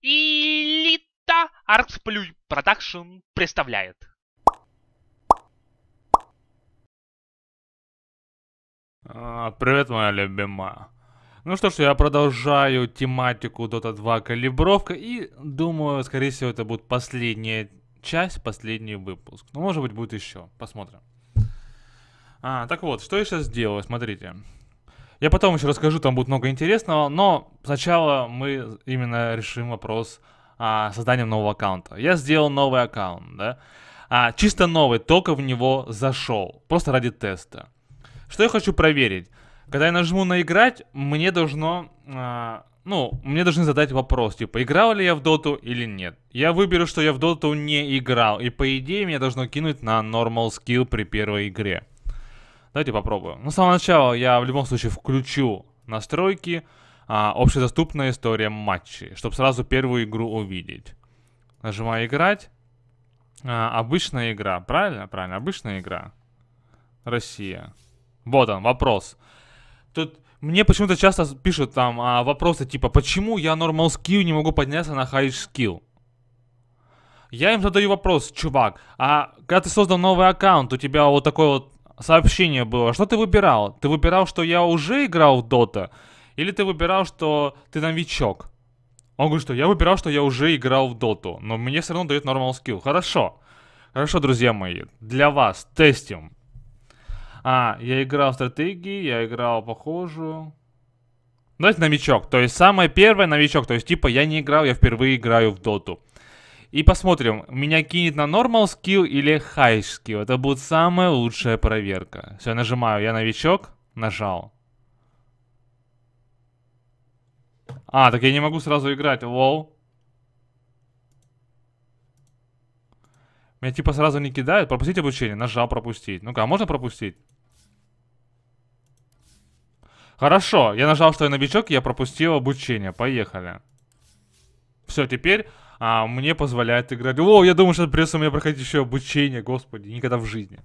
Элита Артсплюй Продакшн представляет. А, привет, моя любимая. Ну что ж, я продолжаю тематику Dota 2 калибровка и думаю, скорее всего, это будет последняя часть, последний выпуск. Но ну, может быть будет еще, посмотрим. А, так вот, что я сейчас делаю, смотрите. Я потом еще расскажу, там будет много интересного, но сначала мы именно решим вопрос а, создания нового аккаунта. Я сделал новый аккаунт, да, а, чисто новый, только в него зашел, просто ради теста. Что я хочу проверить? Когда я нажму на играть, мне должно, а, ну, мне должны задать вопрос, типа, играл ли я в доту или нет. Я выберу, что я в доту не играл, и по идее меня должно кинуть на normal skill при первой игре. Давайте попробуем. Ну, с самого начала я в любом случае включу настройки, а, общедоступная история матчей, чтобы сразу первую игру увидеть. Нажимаю «Играть». А, обычная игра, правильно? Правильно, обычная игра. Россия. Вот он, вопрос. Тут мне почему-то часто пишут там а, вопросы типа «Почему я normal skill не могу подняться на high skill?» Я им задаю вопрос, чувак, а когда ты создал новый аккаунт, у тебя вот такой вот сообщение было. Что ты выбирал? Ты выбирал, что я уже играл в Дота? Или ты выбирал, что ты новичок? Он говорит, что я выбирал, что я уже играл в Доту, но мне все равно дает нормал скилл. Хорошо. Хорошо, друзья мои, для вас тестим. А, я играл в стратегии, я играл похожую. Давайте новичок, то есть самое первое новичок, то есть типа я не играл, я впервые играю в доту. И посмотрим, меня кинет на normal skill или high skill. Это будет самая лучшая проверка. Все, нажимаю. Я новичок. Нажал. А, так я не могу сразу играть. Лол. Меня типа сразу не кидают. Пропустить обучение. Нажал пропустить. Ну-ка, а можно пропустить? Хорошо. Я нажал, что я новичок, и я пропустил обучение. Поехали. Все, теперь а, мне позволяет играть. О, я думаю, что придется мне проходить еще обучение, господи, никогда в жизни.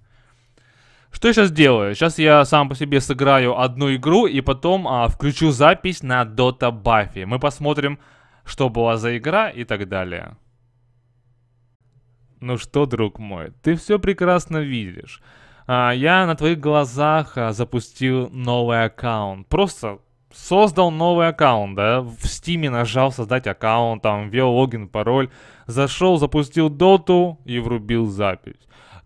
Что я сейчас делаю? Сейчас я сам по себе сыграю одну игру и потом а, включу запись на Dota Buffy. Мы посмотрим, что была за игра и так далее. Ну что, друг мой, ты все прекрасно видишь. А, я на твоих глазах а, запустил новый аккаунт. Просто создал новый аккаунт, да, в Стиме нажал создать аккаунт, там ввел логин, пароль, зашел, запустил доту и врубил запись.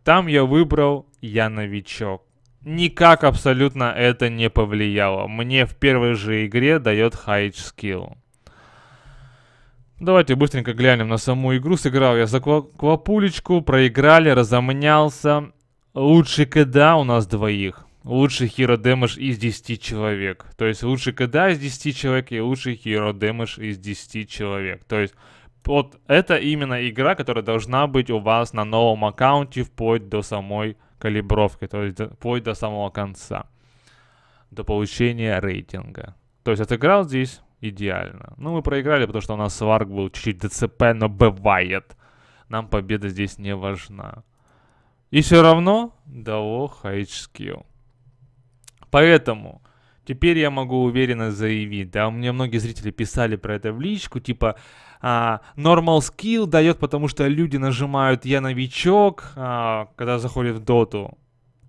Там я выбрал «Я новичок». Никак абсолютно это не повлияло. Мне в первой же игре дает High Skill. Давайте быстренько глянем на саму игру. Сыграл я за квапулечку, проиграли, разомнялся. Лучший КДА у нас двоих лучший Hero Damage из 10 человек. То есть лучший КДА из 10 человек и лучший Hero Damage из 10 человек. То есть вот это именно игра, которая должна быть у вас на новом аккаунте вплоть до самой калибровки, то есть вплоть до самого конца, до получения рейтинга. То есть отыграл здесь идеально. Ну, мы проиграли, потому что у нас сварк был чуть-чуть ДЦП, но бывает. Нам победа здесь не важна. И все равно дало хайч скилл. Поэтому теперь я могу уверенно заявить, да, мне многие зрители писали про это в личку, типа а, normal skill дает, потому что люди нажимают я новичок, а, когда заходят в доту.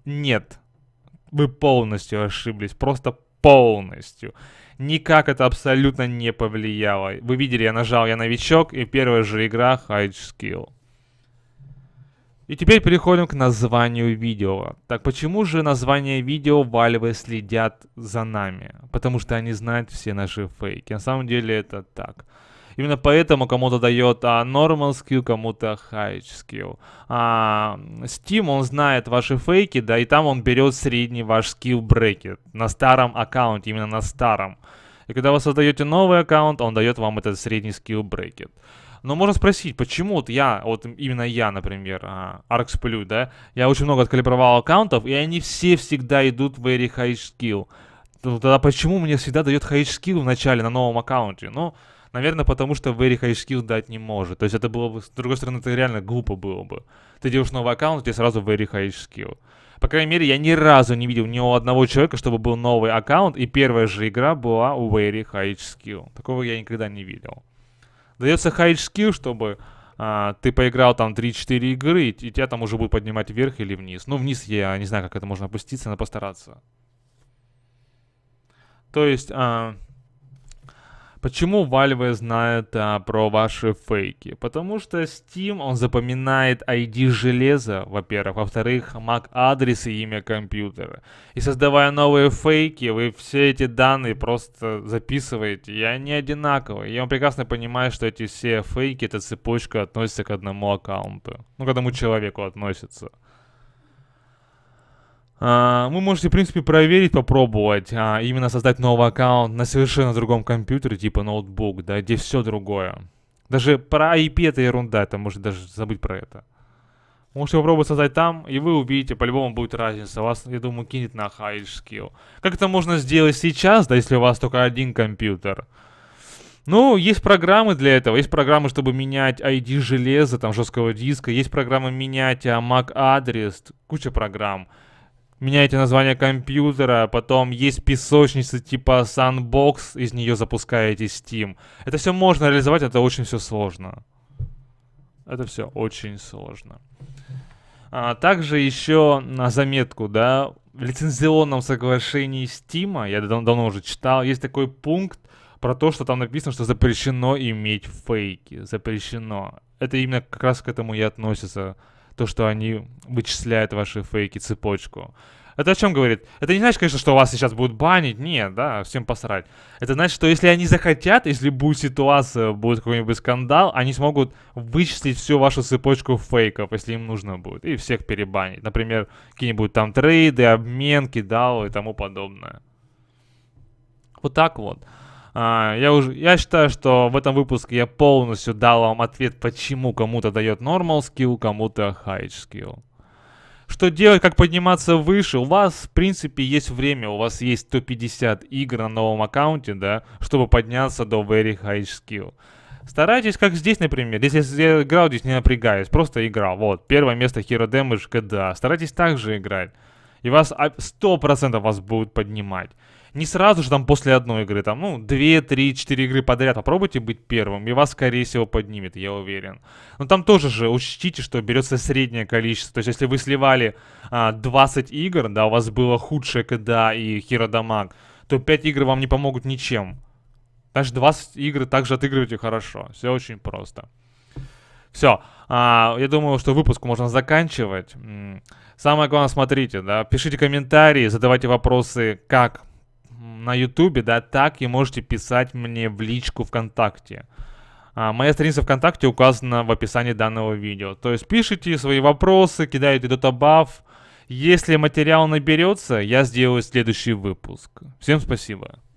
Нет, вы полностью ошиблись, просто полностью. Никак это абсолютно не повлияло. Вы видели, я нажал я новичок, и первая же игра high skill. И теперь переходим к названию видео. Так почему же название видео вальвы следят за нами? Потому что они знают все наши фейки. На самом деле это так. Именно поэтому кому-то дает а, normal skill, кому-то high skill. А, Steam, он знает ваши фейки, да, и там он берет средний ваш skill брекет на старом аккаунте, именно на старом. И когда вы создаете новый аккаунт, он дает вам этот средний skill брекет. Но можно спросить, почему вот я, вот именно я, например, а, Arx пылю, да, я очень много откалибровал аккаунтов, и они все всегда идут в very high skill. Ну, тогда почему мне всегда дает high skill в начале на новом аккаунте? Ну, Наверное, потому что Very High Skill дать не может. То есть это было бы, с другой стороны, это реально глупо было бы. Ты делаешь новый аккаунт, тебе сразу Very High Skill. По крайней мере, я ни разу не видел ни у одного человека, чтобы был новый аккаунт, и первая же игра была у Very High Skill. Такого я никогда не видел. Дается хайдж скилл, чтобы а, ты поиграл там 3-4 игры, и, и тебя там уже будут поднимать вверх или вниз. Ну, вниз я не знаю, как это можно опуститься, надо постараться. То есть... А, Почему Valve знает а, про ваши фейки? Потому что Steam, он запоминает ID железа, во-первых, во-вторых, MAC-адрес и имя компьютера. И создавая новые фейки, вы все эти данные просто записываете, и они одинаковые. И он прекрасно понимает, что эти все фейки, эта цепочка относится к одному аккаунту. Ну, к одному человеку относится. А, вы можете, в принципе, проверить, попробовать, а, именно создать новый аккаунт на совершенно другом компьютере, типа ноутбук, да, где все другое. Даже про IP это ерунда, это может даже забыть про это. Можете попробовать создать там, и вы увидите, по-любому будет разница. Вас, я думаю, кинет на high skill. Как это можно сделать сейчас, да, если у вас только один компьютер? Ну, есть программы для этого. Есть программы, чтобы менять ID железа, там, жесткого диска. Есть программы менять MAC-адрес. А, куча программ меняете название компьютера, а потом есть песочницы типа Sandbox, из нее запускаете Steam. Это все можно реализовать, это очень все сложно. Это все очень сложно. А, также еще на заметку, да, в лицензионном соглашении Steam, я дав- давно уже читал, есть такой пункт про то, что там написано, что запрещено иметь фейки. Запрещено. Это именно как раз к этому и относится то, что они вычисляют ваши фейки, цепочку. Это о чем говорит? Это не значит, конечно, что вас сейчас будут банить. Нет, да, всем посрать. Это значит, что если они захотят, если будет ситуация, будет какой-нибудь скандал, они смогут вычислить всю вашу цепочку фейков, если им нужно будет, и всех перебанить. Например, какие-нибудь там трейды, обменки, DAO и тому подобное. Вот так вот. А, я, уже, я считаю, что в этом выпуске я полностью дал вам ответ, почему кому-то дает normal skill, кому-то high skill. Что делать, как подниматься выше? У вас, в принципе, есть время, у вас есть 150 игр на новом аккаунте, да, чтобы подняться до very high skill. Старайтесь, как здесь, например. Здесь я играл, здесь не напрягаюсь, просто играл. Вот, первое место Hero Damage, КДА. Старайтесь также играть. И вас 100% вас будут поднимать не сразу же там после одной игры, там, ну, 2, 3, 4 игры подряд попробуйте быть первым, и вас, скорее всего, поднимет, я уверен. Но там тоже же учтите, что берется среднее количество, то есть если вы сливали а, 20 игр, да, у вас было худшее КДА и Хиродамаг, то 5 игр вам не помогут ничем. Даже 20 игр также отыгрывайте хорошо, все очень просто. Все, а, я думаю, что выпуск можно заканчивать. Самое главное, смотрите, да, пишите комментарии, задавайте вопросы, как на Ютубе, да, так и можете писать мне в личку ВКонтакте. А, моя страница ВКонтакте указана в описании данного видео. То есть пишите свои вопросы, кидайте дотабаф. Если материал наберется, я сделаю следующий выпуск. Всем спасибо.